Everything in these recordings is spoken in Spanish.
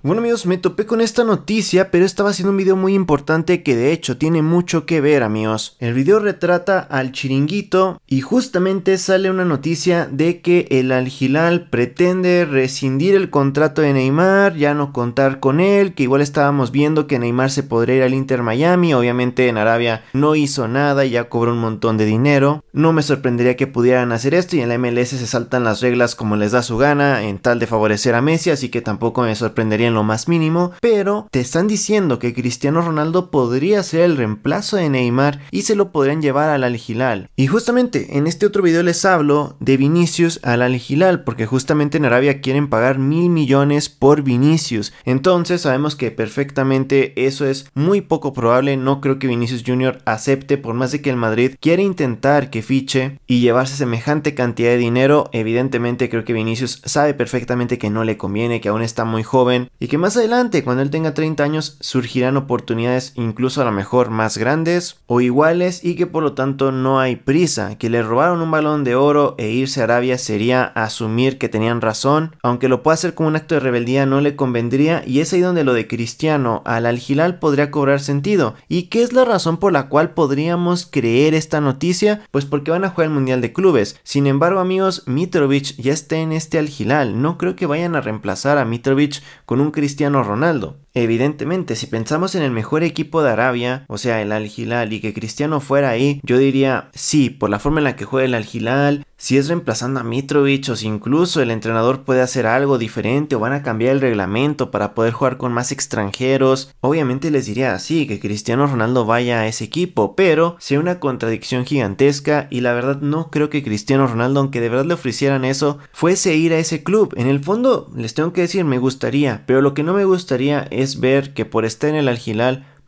Bueno amigos, me topé con esta noticia, pero estaba haciendo un video muy importante que de hecho tiene mucho que ver amigos. El video retrata al chiringuito y justamente sale una noticia de que el algilal pretende rescindir el contrato de Neymar, ya no contar con él, que igual estábamos viendo que Neymar se podría ir al Inter Miami, obviamente en Arabia no hizo nada y ya cobró un montón de dinero. No me sorprendería que pudieran hacer esto y en la MLS se saltan las reglas como les da su gana en tal de favorecer a Messi, así que tampoco me sorprendería en lo más mínimo, pero te están diciendo que Cristiano Ronaldo podría ser el reemplazo de Neymar y se lo podrían llevar al Al-Hilal. Y justamente en este otro video les hablo de Vinicius al Al-Hilal, porque justamente en Arabia quieren pagar mil millones por Vinicius. Entonces sabemos que perfectamente eso es muy poco probable, no creo que Vinicius Jr. acepte por más de que el Madrid quiera intentar que fiche y llevarse semejante cantidad de dinero, evidentemente creo que Vinicius sabe perfectamente que no le conviene, que aún está muy joven y que más adelante, cuando él tenga 30 años, surgirán oportunidades incluso a lo mejor más grandes o iguales y que por lo tanto no hay prisa, que le robaron un balón de oro e irse a Arabia sería asumir que tenían razón, aunque lo pueda hacer como un acto de rebeldía no le convendría y es ahí donde lo de Cristiano al aljilal podría cobrar sentido. ¿Y qué es la razón por la cual podríamos creer esta noticia? Pues porque van a jugar el Mundial de Clubes. Sin embargo, amigos, Mitrovic ya está en este aljilal. no creo que vayan a reemplazar a Mitrovic con un Cristiano Ronaldo. Evidentemente, si pensamos en el mejor equipo de Arabia, o sea, el Al Hilal, y que Cristiano fuera ahí, yo diría sí, por la forma en la que juega el Al Hilal, si es reemplazando a Mitrovic o si incluso el entrenador puede hacer algo diferente o van a cambiar el reglamento para poder jugar con más extranjeros, obviamente les diría así que Cristiano Ronaldo vaya a ese equipo, pero sería una contradicción gigantesca y la verdad no creo que Cristiano Ronaldo, aunque de verdad le ofrecieran eso, fuese ir a ese club. En el fondo, les tengo que decir, me gustaría, pero lo que no me gustaría es ver que por estar en el Al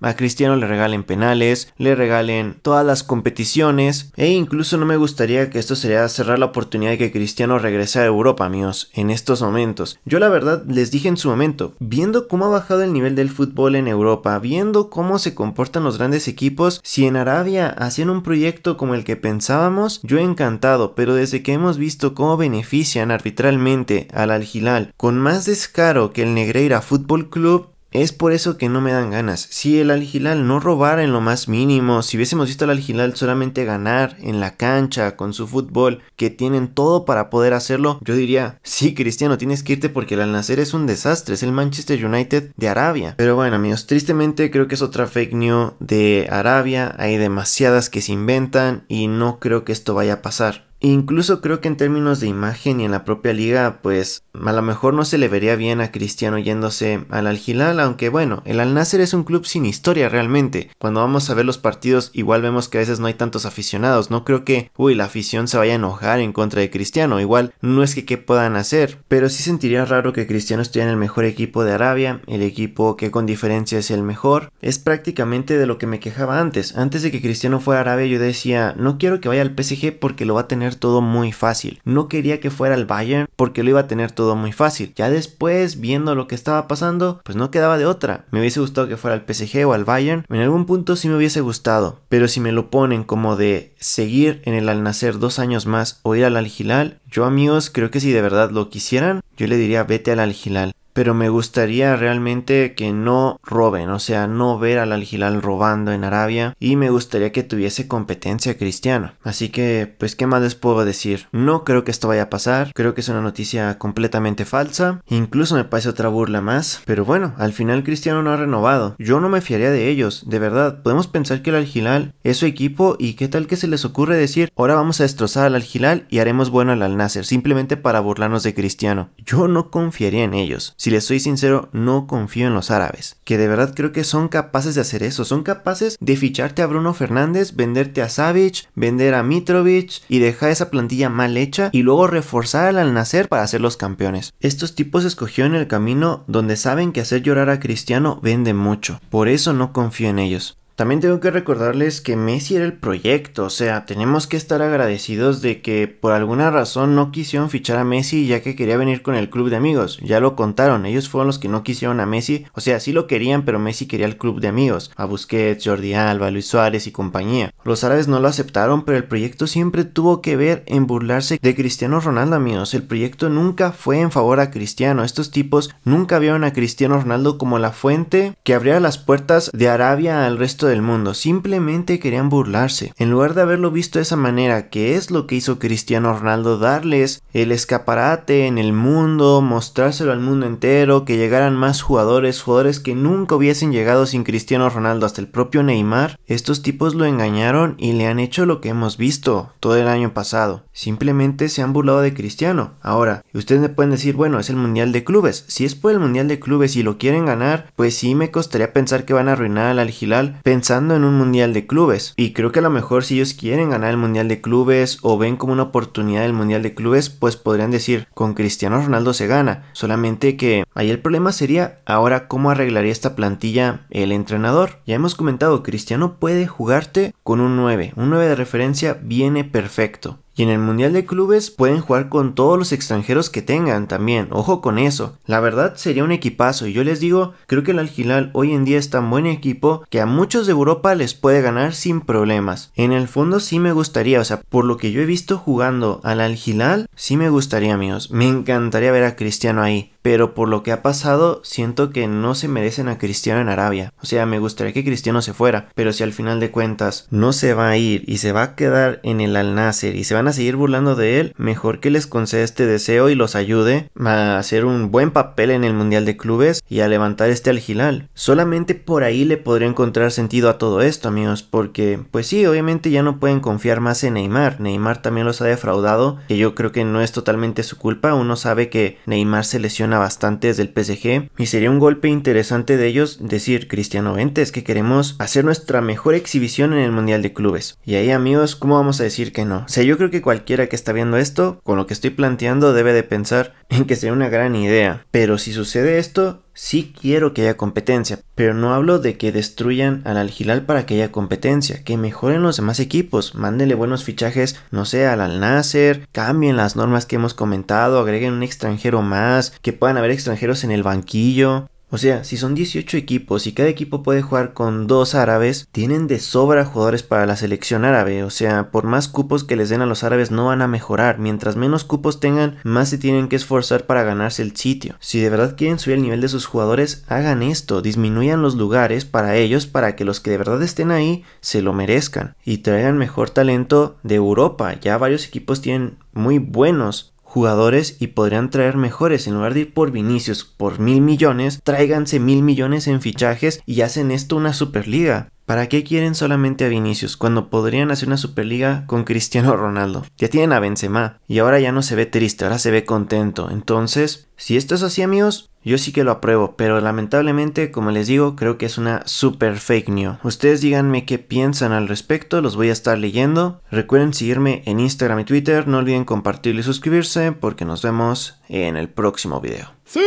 a Cristiano le regalen penales, le regalen todas las competiciones e incluso no me gustaría que esto sería cerrar la oportunidad de que Cristiano regrese a Europa, amigos, en estos momentos. Yo la verdad les dije en su momento, viendo cómo ha bajado el nivel del fútbol en Europa, viendo cómo se comportan los grandes equipos, si en Arabia hacían un proyecto como el que pensábamos, yo he encantado, pero desde que hemos visto cómo benefician arbitralmente al Al Hilal con más descaro que el Negreira Fútbol Club, es por eso que no me dan ganas. Si el Al no robara en lo más mínimo, si hubiésemos visto al Al solamente ganar en la cancha con su fútbol, que tienen todo para poder hacerlo, yo diría, sí Cristiano, tienes que irte porque el Al Nacer es un desastre, es el Manchester United de Arabia. Pero bueno amigos, tristemente creo que es otra fake news de Arabia, hay demasiadas que se inventan y no creo que esto vaya a pasar incluso creo que en términos de imagen y en la propia liga, pues a lo mejor no se le vería bien a Cristiano yéndose al al aunque bueno, el Al-Nasser es un club sin historia realmente. Cuando vamos a ver los partidos, igual vemos que a veces no hay tantos aficionados. No creo que, uy, la afición se vaya a enojar en contra de Cristiano. Igual no es que qué puedan hacer, pero sí sentiría raro que Cristiano estuviera en el mejor equipo de Arabia, el equipo que con diferencia es el mejor. Es prácticamente de lo que me quejaba antes. Antes de que Cristiano fuera a Arabia, yo decía, no quiero que vaya al PSG porque lo va a tener todo muy fácil. No quería que fuera el Bayern porque lo iba a tener todo muy fácil. Ya después, viendo lo que estaba pasando, pues no quedaba de otra. Me hubiese gustado que fuera al PSG o al Bayern. En algún punto sí me hubiese gustado. Pero si me lo ponen como de seguir en el Al Nacer dos años más o ir al Al Hilal, yo amigos creo que si de verdad lo quisieran, yo le diría vete al Al Hilal pero me gustaría realmente que no roben, o sea, no ver al al robando en Arabia y me gustaría que tuviese competencia cristiana. Así que, pues, ¿qué más les puedo decir? No creo que esto vaya a pasar, creo que es una noticia completamente falsa, incluso me parece otra burla más, pero bueno, al final Cristiano no ha renovado, yo no me fiaría de ellos, de verdad, podemos pensar que el al es su equipo y qué tal que se les ocurre decir, ahora vamos a destrozar al al y haremos bueno al Al-Nasser, simplemente para burlarnos de Cristiano. Yo no confiaría en ellos. Si les soy sincero, no confío en los árabes, que de verdad creo que son capaces de hacer eso, son capaces de ficharte a Bruno Fernández, venderte a Savic, vender a Mitrovic y dejar esa plantilla mal hecha y luego reforzar al nacer para los campeones. Estos tipos escogieron el camino donde saben que hacer llorar a Cristiano vende mucho, por eso no confío en ellos. También tengo que recordarles que Messi era el proyecto, o sea, tenemos que estar agradecidos de que por alguna razón no quisieron fichar a Messi ya que quería venir con el club de amigos, ya lo contaron, ellos fueron los que no quisieron a Messi, o sea, sí lo querían, pero Messi quería el club de amigos, a Busquets, Jordi Alba, Luis Suárez y compañía. Los árabes no lo aceptaron, pero el proyecto siempre tuvo que ver en burlarse de Cristiano Ronaldo, amigos, el proyecto nunca fue en favor a Cristiano, estos tipos nunca vieron a Cristiano Ronaldo como la fuente que abriera las puertas de Arabia al resto de del mundo, simplemente querían burlarse. En lugar de haberlo visto de esa manera, que es lo que hizo Cristiano Ronaldo, darles el escaparate en el mundo, mostrárselo al mundo entero, que llegaran más jugadores, jugadores que nunca hubiesen llegado sin Cristiano Ronaldo hasta el propio Neymar, estos tipos lo engañaron y le han hecho lo que hemos visto todo el año pasado. Simplemente se han burlado de Cristiano. Ahora, ustedes me pueden decir, bueno, es el Mundial de Clubes. Si es por el Mundial de Clubes y lo quieren ganar, pues sí me costaría pensar que van a arruinar al Hilal pensando en un mundial de clubes. Y creo que a lo mejor si ellos quieren ganar el mundial de clubes o ven como una oportunidad el mundial de clubes, pues podrían decir, con Cristiano Ronaldo se gana. Solamente que ahí el problema sería ahora cómo arreglaría esta plantilla el entrenador. Ya hemos comentado, Cristiano puede jugarte con un 9. Un 9 de referencia viene perfecto. Y en el Mundial de Clubes pueden jugar con todos los extranjeros que tengan también, ojo con eso. La verdad sería un equipazo y yo les digo, creo que el Algilal hoy en día es tan buen equipo que a muchos de Europa les puede ganar sin problemas. En el fondo sí me gustaría, o sea, por lo que yo he visto jugando al Algilal, sí me gustaría amigos, me encantaría ver a Cristiano ahí pero por lo que ha pasado siento que no se merecen a Cristiano en Arabia. O sea, me gustaría que Cristiano se fuera, pero si al final de cuentas no se va a ir y se va a quedar en el Al Nasser y se van a seguir burlando de él, mejor que les conceda este deseo y los ayude a hacer un buen papel en el Mundial de Clubes y a levantar este Al Solamente por ahí le podría encontrar sentido a todo esto, amigos, porque pues sí, obviamente ya no pueden confiar más en Neymar. Neymar también los ha defraudado, que yo creo que no es totalmente su culpa. Uno sabe que Neymar se lesiona Bastantes bastante desde PSG y sería un golpe interesante de ellos decir Cristiano Ventes que queremos hacer nuestra mejor exhibición en el Mundial de Clubes y ahí amigos cómo vamos a decir que no o yo creo que cualquiera que está viendo esto con lo que estoy planteando debe de pensar en que sería una gran idea pero si sucede esto Sí quiero que haya competencia, pero no hablo de que destruyan al Algilal para que haya competencia, que mejoren los demás equipos, mándenle buenos fichajes, no sé, al Al-Nasser, cambien las normas que hemos comentado, agreguen un extranjero más, que puedan haber extranjeros en el banquillo. O sea, si son 18 equipos y cada equipo puede jugar con dos árabes, tienen de sobra jugadores para la selección árabe. O sea, por más cupos que les den a los árabes no van a mejorar. Mientras menos cupos tengan, más se tienen que esforzar para ganarse el sitio. Si de verdad quieren subir el nivel de sus jugadores, hagan esto. Disminuyan los lugares para ellos para que los que de verdad estén ahí se lo merezcan. Y traigan mejor talento de Europa. Ya varios equipos tienen muy buenos jugadores y podrían traer mejores en lugar de ir por Vinicius por mil millones, tráiganse mil millones en fichajes y hacen esto una superliga. ¿Para qué quieren solamente a Vinicius cuando podrían hacer una Superliga con Cristiano Ronaldo? Ya tienen a Benzema y ahora ya no se ve triste, ahora se ve contento. Entonces, si esto es así amigos, yo sí que lo apruebo, pero lamentablemente, como les digo, creo que es una super fake news. Ustedes díganme qué piensan al respecto, los voy a estar leyendo. Recuerden seguirme en Instagram y Twitter, no olviden compartirlo y suscribirse porque nos vemos en el próximo video. ¡Sí!